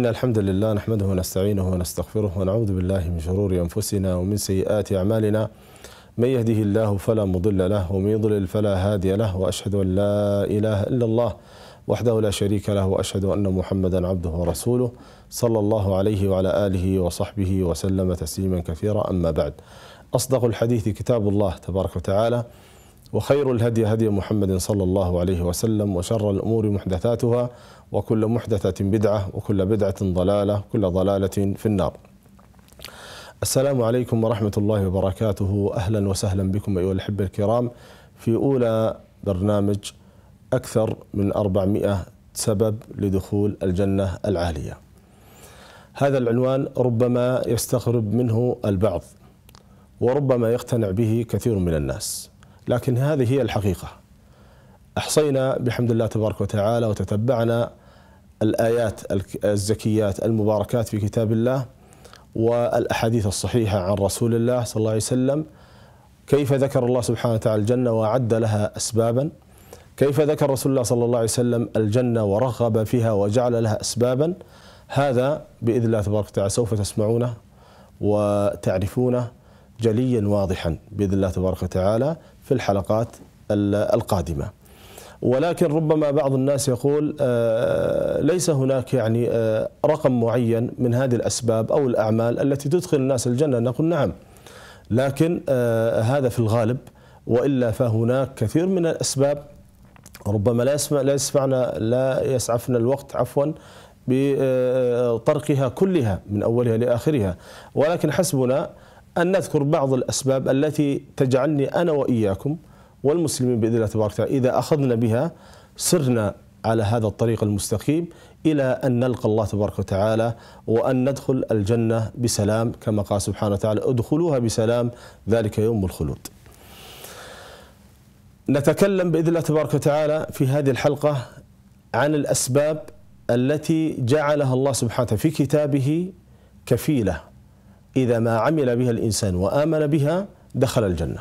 إن الحمد لله نحمده ونستعينه ونستغفره ونعوذ بالله من شرور أنفسنا ومن سيئات أعمالنا من يهده الله فلا مضل له ومن يضلل فلا هادي له وأشهد أن لا إله إلا الله وحده لا شريك له وأشهد أن محمدا عبده ورسوله صلى الله عليه وعلى آله وصحبه وسلم تسليما كثيرا أما بعد أصدق الحديث كتاب الله تبارك وتعالى وخير الهدي هدي محمد صلى الله عليه وسلم وشر الأمور محدثاتها وكل محدثة بدعة وكل بدعة ضلالة كل ضلالة في النار السلام عليكم ورحمة الله وبركاته أهلا وسهلا بكم أيها الأحبة الكرام في أولى برنامج أكثر من 400 سبب لدخول الجنة العالية هذا العنوان ربما يستغرب منه البعض وربما يقتنع به كثير من الناس لكن هذه هي الحقيقة أحصينا بحمد الله تبارك وتعالى وتتبعنا الآيات الزكيات المباركات في كتاب الله والأحاديث الصحيحة عن رسول الله صلى الله عليه وسلم كيف ذكر الله سبحانه وتعالى الجنة وأعد لها أسبابا كيف ذكر رسول الله صلى الله عليه وسلم الجنة ورغب فيها وجعل لها أسبابا هذا بإذن الله تبارك وتعالى سوف تسمعونه وتعرفونه جليا واضحا بإذن الله تبارك وتعالى في الحلقات القادمه. ولكن ربما بعض الناس يقول آه، ليس هناك يعني آه، رقم معين من هذه الاسباب او الاعمال التي تدخل الناس الجنه نقول نعم لكن آه، هذا في الغالب والا فهناك كثير من الاسباب ربما لا يسمع لا يسمعنا لا يسعفنا الوقت عفوا بطرقها كلها من اولها لاخرها ولكن حسبنا أن نذكر بعض الأسباب التي تجعلني أنا وإياكم والمسلمين بإذن الله تبارك وتعالى إذا أخذنا بها سرنا على هذا الطريق المستقيم إلى أن نلقى الله تبارك وتعالى وأن ندخل الجنة بسلام كما قال سبحانه وتعالى ادخلوها بسلام ذلك يوم الخلود نتكلم بإذن الله تبارك وتعالى في هذه الحلقة عن الأسباب التي جعلها الله سبحانه في كتابه كفيلة إذا ما عمل بها الإنسان وآمن بها دخل الجنة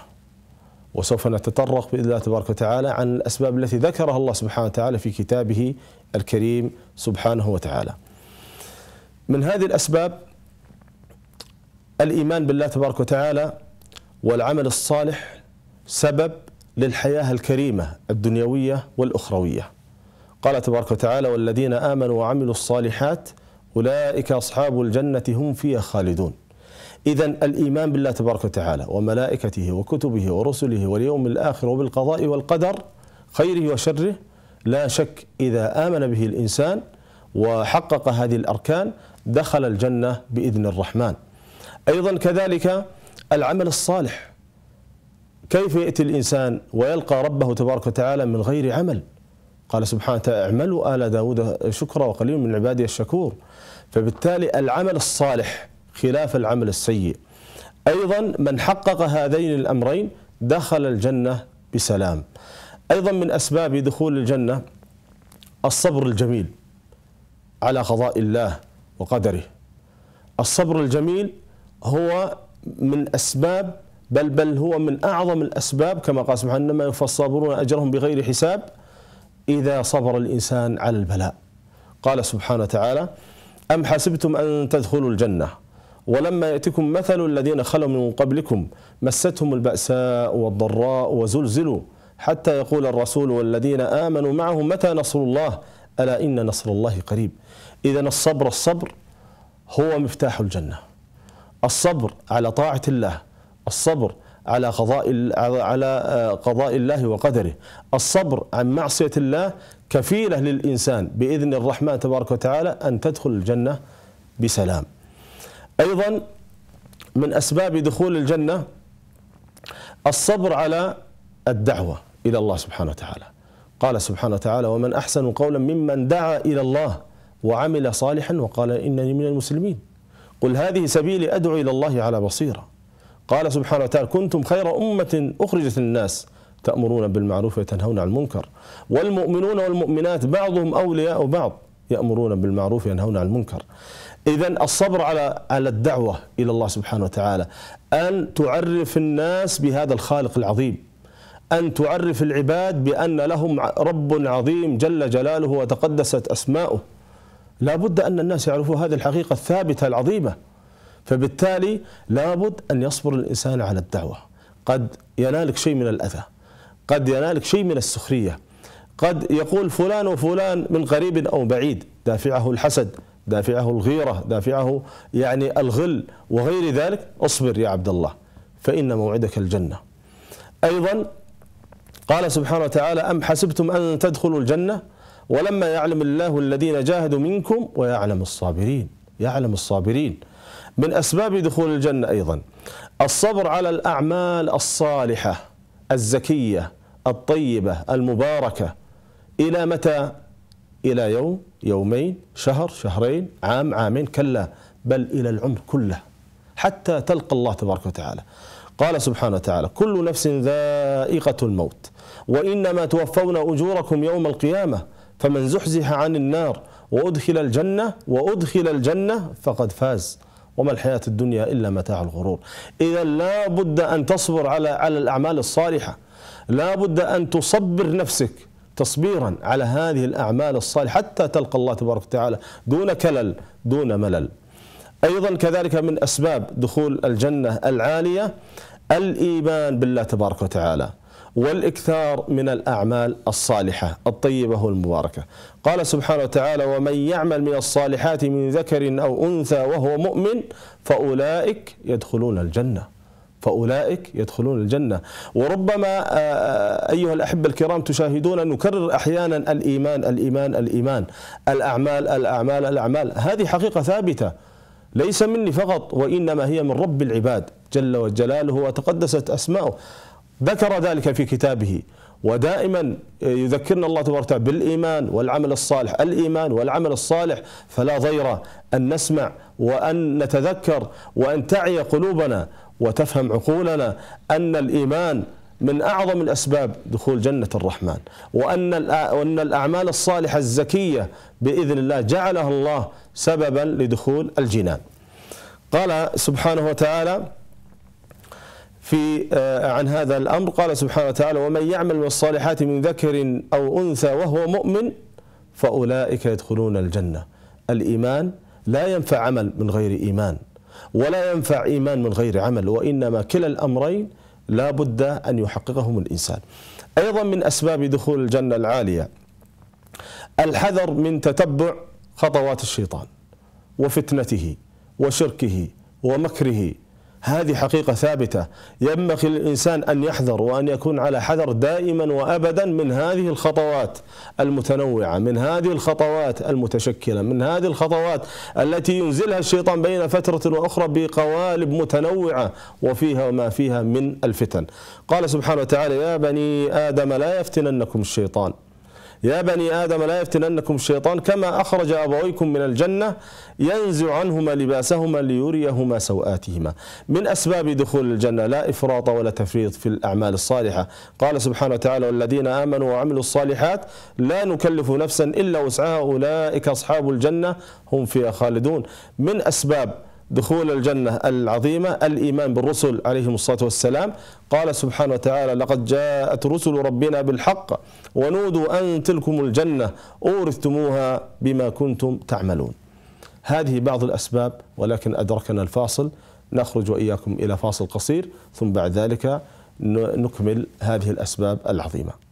وسوف نتطرق بإذن الله تبارك وتعالى عن الأسباب التي ذكرها الله سبحانه وتعالى في كتابه الكريم سبحانه وتعالى من هذه الأسباب الإيمان بالله تبارك وتعالى والعمل الصالح سبب للحياة الكريمة الدنيوية والأخروية قال تبارك وتعالى والذين آمنوا وعملوا الصالحات أولئك أصحاب الجنة هم فيها خالدون إذا الإيمان بالله تبارك وتعالى وملائكته وكتبه ورسله واليوم الآخر وبالقضاء والقدر خيره وشره لا شك إذا آمن به الإنسان وحقق هذه الأركان دخل الجنة بإذن الرحمن أيضا كذلك العمل الصالح كيف يأتي الإنسان ويلقى ربه تبارك وتعالى من غير عمل قال سبحانه وتعالى اعملوا آل داود شكرا وقليل من عبادي الشكور فبالتالي العمل الصالح خلاف العمل السيء أيضا من حقق هذين الأمرين دخل الجنة بسلام أيضا من أسباب دخول الجنة الصبر الجميل على قضاء الله وقدره الصبر الجميل هو من أسباب بل بل هو من أعظم الأسباب كما قال سبحانه إنما يوفى الصابرون أجرهم بغير حساب إذا صبر الإنسان على البلاء قال سبحانه وتعالى أم حسبتم أن تدخلوا الجنة ولما يأتكم مثل الذين خلوا من قبلكم مستهم البأساء والضراء وزلزلوا حتى يقول الرسول والذين آمنوا معه متى نصر الله ألا إن نصر الله قريب إذا الصبر الصبر هو مفتاح الجنة الصبر على طاعة الله الصبر على قضاء على آه، قضاء الله وقدره الصبر عن معصية الله كفيلة للإنسان بإذن الرحمن تبارك وتعالى أن تدخل الجنة بسلام أيضا من أسباب دخول الجنة الصبر على الدعوة إلى الله سبحانه وتعالى قال سبحانه وتعالى ومن أحسن قولا ممن دعا إلى الله وعمل صالحا وقال إنني من المسلمين قل هذه سبيلي أدعو إلى الله على بصيرة قال سبحانه وتعالى كنتم خير أمة أخرجت للناس تأمرون بالمعروف وتنهون عن المنكر والمؤمنون والمؤمنات بعضهم أولياء بعض يأمرون بالمعروف وينهون عن المنكر إذا الصبر على على الدعوة إلى الله سبحانه وتعالى أن تعرف الناس بهذا الخالق العظيم أن تعرف العباد بأن لهم رب عظيم جل جلاله وتقدست أسماؤه لا بد أن الناس يعرفوا هذه الحقيقة الثابتة العظيمة فبالتالي لا بد أن يصبر الإنسان على الدعوة قد ينالك شيء من الأذى قد ينالك شيء من السخرية قد يقول فلان وفلان من قريب أو بعيد دافعه الحسد دافعه الغيرة دافعه يعني الغل وغير ذلك اصبر يا عبد الله فإن موعدك الجنة أيضا قال سبحانه وتعالى أم حسبتم أن تدخلوا الجنة ولما يعلم الله الذين جاهدوا منكم ويعلم الصابرين يعلم الصابرين من أسباب دخول الجنة أيضا الصبر على الأعمال الصالحة الزكية الطيبة المباركة إلى متى إلى يوم يومين شهر شهرين عام عامين كلا بل إلى العمر كله حتى تلقى الله تبارك وتعالى قال سبحانه وتعالى كل نفس ذائقة الموت وإنما توفون أجوركم يوم القيامة فمن زحزح عن النار وأدخل الجنة وأدخل الجنة فقد فاز وما الحياة الدنيا إلا متاع الغرور إذا لا بد أن تصبر على على الأعمال الصالحة لا بد أن تصبر نفسك تصبيرا على هذه الأعمال الصالحة حتى تلقى الله تبارك وتعالى دون كلل دون ملل أيضا كذلك من أسباب دخول الجنة العالية الإيمان بالله تبارك وتعالى والاكثار من الاعمال الصالحه الطيبه والمباركه. قال سبحانه وتعالى: ومن يعمل من الصالحات من ذكر او انثى وهو مؤمن فاولئك يدخلون الجنه. فأولئك يدخلون الجنة وربما آه، آه، أيها الأحبة الكرام تشاهدون نكرر أحيانا الإيمان الإيمان الإيمان الأعمال الأعمال الأعمال هذه حقيقة ثابتة ليس مني فقط وإنما هي من رب العباد جل وجلاله وتقدست أسماؤه ذكر ذلك في كتابه ودائما آه، يذكرنا الله تبارك وتعالى بالايمان والعمل الصالح، الايمان والعمل الصالح فلا ضير ان نسمع وان نتذكر وان تعي قلوبنا وتفهم عقولنا أن الإيمان من أعظم الأسباب دخول جنة الرحمن وأن وأن الأعمال الصالحة الزكية بإذن الله جعلها الله سببا لدخول الجنان قال سبحانه وتعالى في آه، عن هذا الأمر قال سبحانه وتعالى ومن يعمل من الصالحات من ذكر أو أنثى وهو مؤمن فأولئك يدخلون الجنة الإيمان لا ينفع عمل من غير إيمان ولا ينفع إيمان من غير عمل وإنما كلا الأمرين لا بد أن يحققهم الإنسان أيضا من أسباب دخول الجنة العالية الحذر من تتبع خطوات الشيطان وفتنته وشركه ومكره هذه حقيقة ثابتة ينبغي للإنسان أن يحذر وأن يكون على حذر دائما وأبدا من هذه الخطوات المتنوعة من هذه الخطوات المتشكلة من هذه الخطوات التي ينزلها الشيطان بين فترة وأخرى بقوالب متنوعة وفيها ما فيها من الفتن قال سبحانه وتعالى يا بني آدم لا يفتننكم الشيطان يا بني آدم لا يفتننكم الشيطان كما أخرج أبويكم من الجنة ينزع عنهما لباسهما ليريهما سوآتهما من أسباب دخول الجنة لا إفراط ولا تفريط في الأعمال الصالحة قال سبحانه وتعالى والذين آمنوا وعملوا الصالحات لا نكلف نفسا إلا وسعها أولئك أصحاب الجنة هم فيها خالدون من أسباب دخول الجنة العظيمة الإيمان بالرسل عليهم الصلاة والسلام قال سبحانه وتعالى لقد جاءت رسل ربنا بالحق ونودوا أن تلكم الجنة أورثتموها بما كنتم تعملون هذه بعض الأسباب ولكن أدركنا الفاصل نخرج وإياكم إلى فاصل قصير ثم بعد ذلك نكمل هذه الأسباب العظيمة